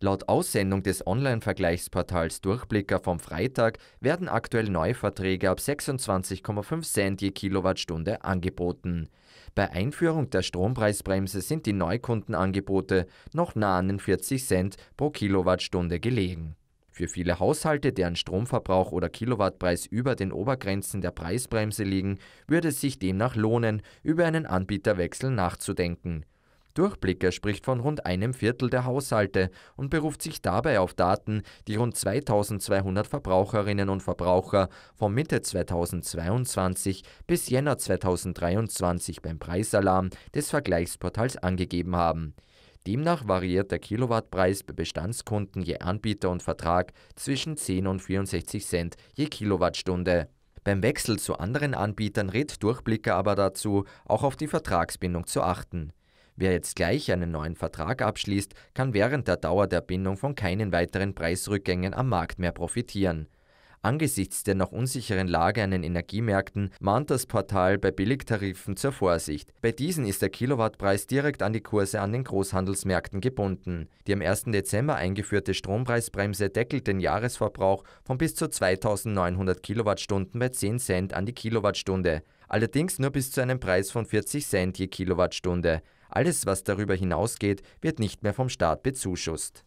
Laut Aussendung des Online-Vergleichsportals Durchblicker vom Freitag werden aktuell Neuverträge ab 26,5 Cent je Kilowattstunde angeboten. Bei Einführung der Strompreisbremse sind die Neukundenangebote noch nah an den 40 Cent pro Kilowattstunde gelegen. Für viele Haushalte, deren Stromverbrauch oder Kilowattpreis über den Obergrenzen der Preisbremse liegen, würde es sich demnach lohnen, über einen Anbieterwechsel nachzudenken. Durchblicker spricht von rund einem Viertel der Haushalte und beruft sich dabei auf Daten, die rund 2200 Verbraucherinnen und Verbraucher von Mitte 2022 bis Jänner 2023 beim Preisalarm des Vergleichsportals angegeben haben. Demnach variiert der Kilowattpreis bei Bestandskunden je Anbieter und Vertrag zwischen 10 und 64 Cent je Kilowattstunde. Beim Wechsel zu anderen Anbietern rät Durchblicker aber dazu, auch auf die Vertragsbindung zu achten. Wer jetzt gleich einen neuen Vertrag abschließt, kann während der Dauer der Bindung von keinen weiteren Preisrückgängen am Markt mehr profitieren. Angesichts der noch unsicheren Lage an den Energiemärkten mahnt das Portal bei Billigtarifen zur Vorsicht. Bei diesen ist der Kilowattpreis direkt an die Kurse an den Großhandelsmärkten gebunden. Die am 1. Dezember eingeführte Strompreisbremse deckelt den Jahresverbrauch von bis zu 2900 Kilowattstunden bei 10 Cent an die Kilowattstunde. Allerdings nur bis zu einem Preis von 40 Cent je Kilowattstunde. Alles, was darüber hinausgeht, wird nicht mehr vom Staat bezuschusst.